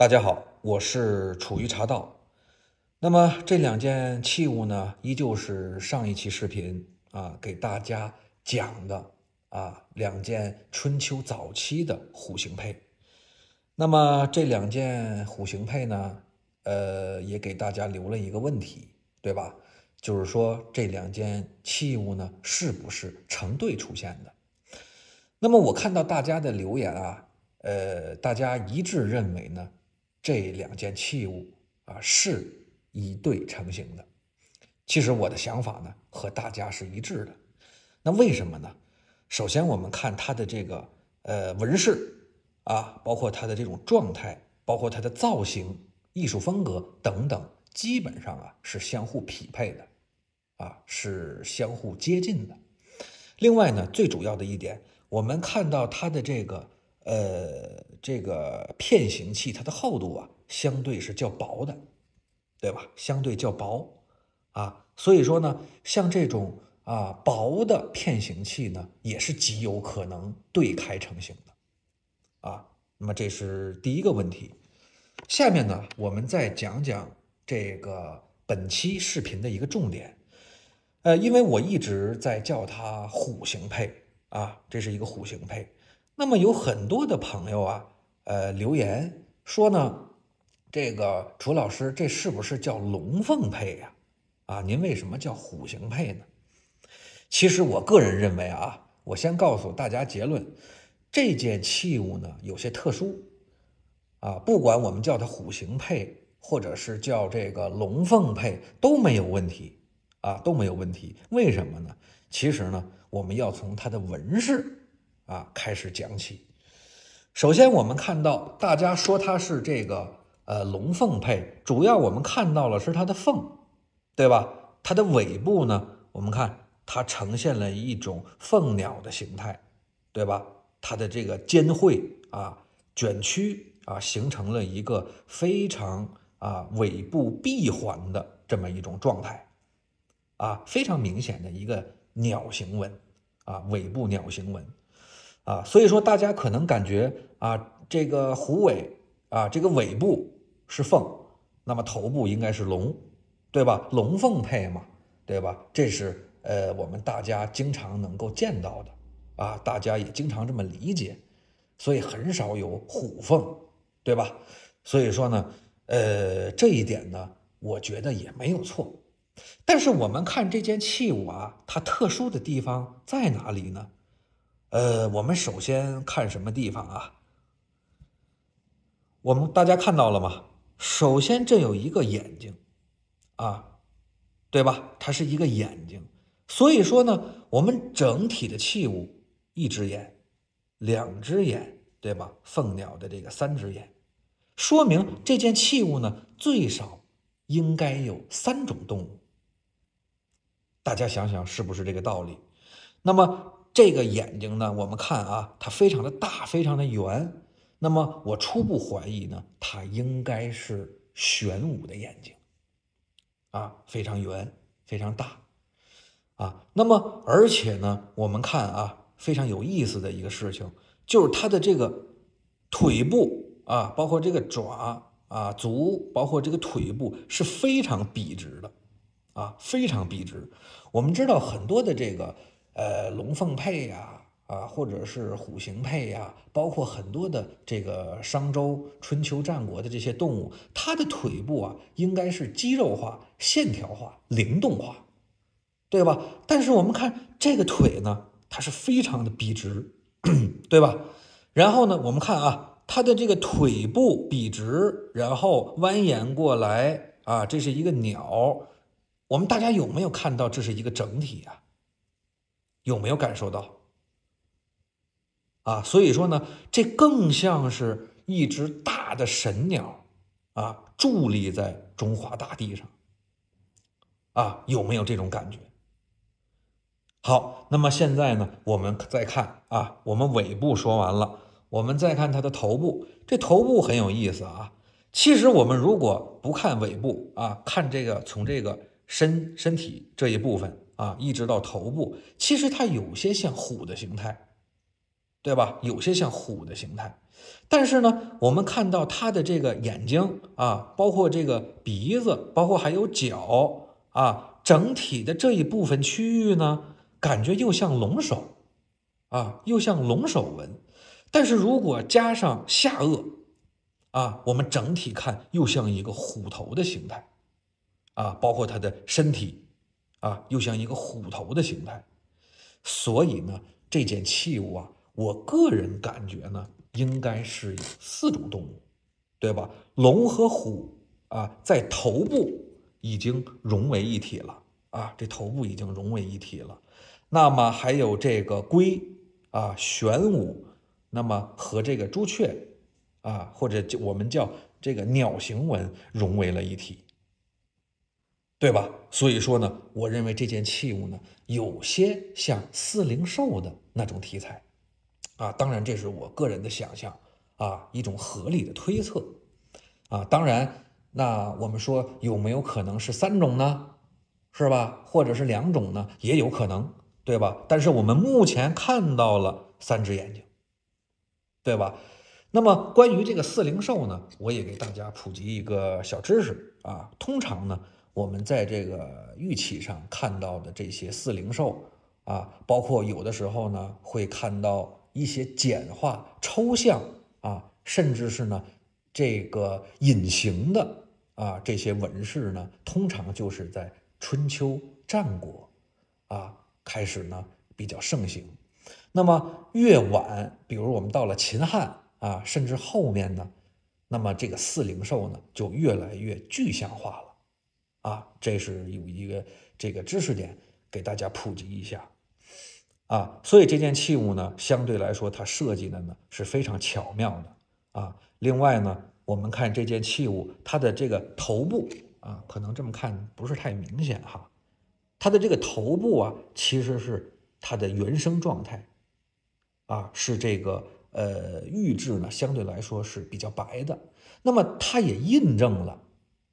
大家好，我是楚于茶道。那么这两件器物呢，依旧是上一期视频啊给大家讲的啊两件春秋早期的虎形佩。那么这两件虎形佩呢，呃，也给大家留了一个问题，对吧？就是说这两件器物呢，是不是成对出现的？那么我看到大家的留言啊，呃，大家一致认为呢。这两件器物啊是一对成型的。其实我的想法呢和大家是一致的。那为什么呢？首先我们看它的这个呃纹饰啊，包括它的这种状态，包括它的造型、艺术风格等等，基本上啊是相互匹配的，啊是相互接近的。另外呢，最主要的一点，我们看到它的这个。呃，这个片形器它的厚度啊，相对是较薄的，对吧？相对较薄啊，所以说呢，像这种啊薄的片形器呢，也是极有可能对开成型的啊。那么这是第一个问题。下面呢，我们再讲讲这个本期视频的一个重点。呃，因为我一直在叫它虎形配啊，这是一个虎形配。那么有很多的朋友啊，呃，留言说呢，这个楚老师，这是不是叫龙凤佩呀？啊，您为什么叫虎形佩呢？其实我个人认为啊，我先告诉大家结论，这件器物呢有些特殊，啊，不管我们叫它虎形佩，或者是叫这个龙凤佩都没有问题，啊，都没有问题。为什么呢？其实呢，我们要从它的纹饰。啊，开始讲起。首先，我们看到大家说它是这个呃龙凤配，主要我们看到了是它的凤，对吧？它的尾部呢，我们看它呈现了一种凤鸟的形态，对吧？它的这个尖喙啊，卷曲啊，形成了一个非常啊尾部闭环的这么一种状态，啊，非常明显的一个鸟形纹啊，尾部鸟形纹。啊，所以说大家可能感觉啊，这个虎尾啊，这个尾部是凤，那么头部应该是龙，对吧？龙凤配嘛，对吧？这是呃我们大家经常能够见到的啊，大家也经常这么理解，所以很少有虎凤，对吧？所以说呢，呃，这一点呢，我觉得也没有错。但是我们看这件器物啊，它特殊的地方在哪里呢？呃，我们首先看什么地方啊？我们大家看到了吗？首先，这有一个眼睛，啊，对吧？它是一个眼睛。所以说呢，我们整体的器物，一只眼，两只眼，对吧？凤鸟的这个三只眼，说明这件器物呢，最少应该有三种动物。大家想想是不是这个道理？那么。这个眼睛呢，我们看啊，它非常的大，非常的圆。那么我初步怀疑呢，它应该是玄武的眼睛啊，非常圆，非常大啊。那么而且呢，我们看啊，非常有意思的一个事情，就是它的这个腿部啊，包括这个爪啊、足，包括这个腿部是非常笔直的啊，非常笔直。我们知道很多的这个。呃，龙凤配呀，啊，或者是虎形配呀，包括很多的这个商周、春秋、战国的这些动物，它的腿部啊，应该是肌肉化、线条化、灵动化，对吧？但是我们看这个腿呢，它是非常的笔直，对吧？然后呢，我们看啊，它的这个腿部笔直，然后蜿蜒过来啊，这是一个鸟。我们大家有没有看到这是一个整体啊？有没有感受到？啊，所以说呢，这更像是一只大的神鸟，啊，伫立在中华大地上，啊，有没有这种感觉？好，那么现在呢，我们再看啊，我们尾部说完了，我们再看它的头部，这头部很有意思啊。其实我们如果不看尾部啊，看这个从这个身身体这一部分。啊，一直到头部，其实它有些像虎的形态，对吧？有些像虎的形态，但是呢，我们看到它的这个眼睛啊，包括这个鼻子，包括还有脚啊，整体的这一部分区域呢，感觉又像龙首，啊，又像龙首纹，但是如果加上下颚啊，我们整体看又像一个虎头的形态，啊，包括它的身体。啊，又像一个虎头的形态，所以呢，这件器物啊，我个人感觉呢，应该是有四种动物，对吧？龙和虎啊，在头部已经融为一体了啊，这头部已经融为一体了。那么还有这个龟啊、玄武，那么和这个朱雀啊，或者我们叫这个鸟形纹融为了一体。对吧？所以说呢，我认为这件器物呢，有些像四灵兽的那种题材，啊，当然这是我个人的想象，啊，一种合理的推测，啊，当然，那我们说有没有可能是三种呢？是吧？或者是两种呢？也有可能，对吧？但是我们目前看到了三只眼睛，对吧？那么关于这个四灵兽呢，我也给大家普及一个小知识啊，通常呢。我们在这个玉器上看到的这些四灵兽啊，包括有的时候呢会看到一些简化、抽象啊，甚至是呢这个隐形的啊这些纹饰呢，通常就是在春秋战国啊开始呢比较盛行。那么越晚，比如我们到了秦汉啊，甚至后面呢，那么这个四灵兽呢就越来越具象化了。啊，这是有一个这个知识点，给大家普及一下，啊，所以这件器物呢，相对来说它设计的呢是非常巧妙的啊。另外呢，我们看这件器物，它的这个头部啊，可能这么看不是太明显哈，它的这个头部啊，其实是它的原生状态啊，是这个呃玉质呢，相对来说是比较白的。那么它也印证了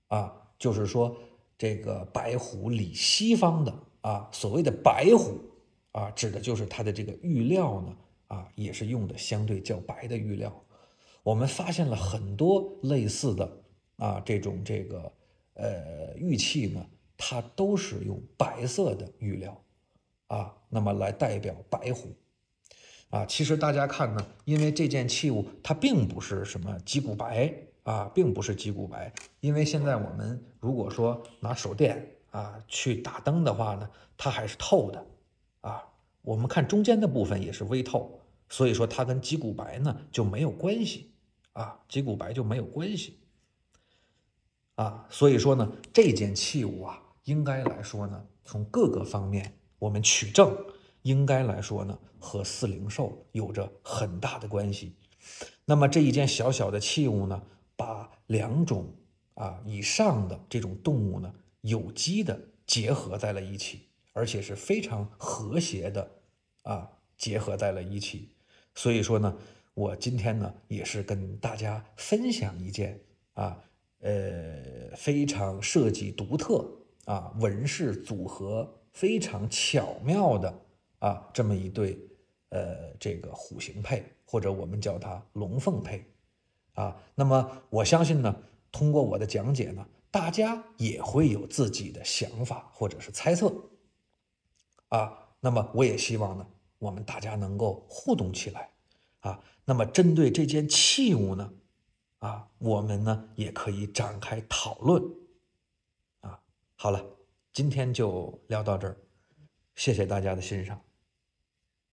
啊，就是说。这个白虎里西方的啊，所谓的白虎啊，指的就是它的这个玉料呢啊，也是用的相对较白的玉料。我们发现了很多类似的啊，这种这个呃玉器呢，它都是用白色的玉料啊，那么来代表白虎啊。其实大家看呢，因为这件器物它并不是什么鸡骨白。啊，并不是鸡骨白，因为现在我们如果说拿手电啊去打灯的话呢，它还是透的啊。我们看中间的部分也是微透，所以说它跟鸡骨白呢就没有关系啊，鸡骨白就没有关系啊。所以说呢，这件器物啊，应该来说呢，从各个方面我们取证，应该来说呢，和四灵兽有着很大的关系。那么这一件小小的器物呢？把两种啊以上的这种动物呢，有机的结合在了一起，而且是非常和谐的啊结合在了一起。所以说呢，我今天呢也是跟大家分享一件啊，呃，非常设计独特啊，纹饰组合非常巧妙的啊这么一对呃这个虎形佩，或者我们叫它龙凤佩。啊，那么我相信呢，通过我的讲解呢，大家也会有自己的想法或者是猜测。啊，那么我也希望呢，我们大家能够互动起来。啊，那么针对这件器物呢，啊，我们呢也可以展开讨论。啊，好了，今天就聊到这儿，谢谢大家的欣赏。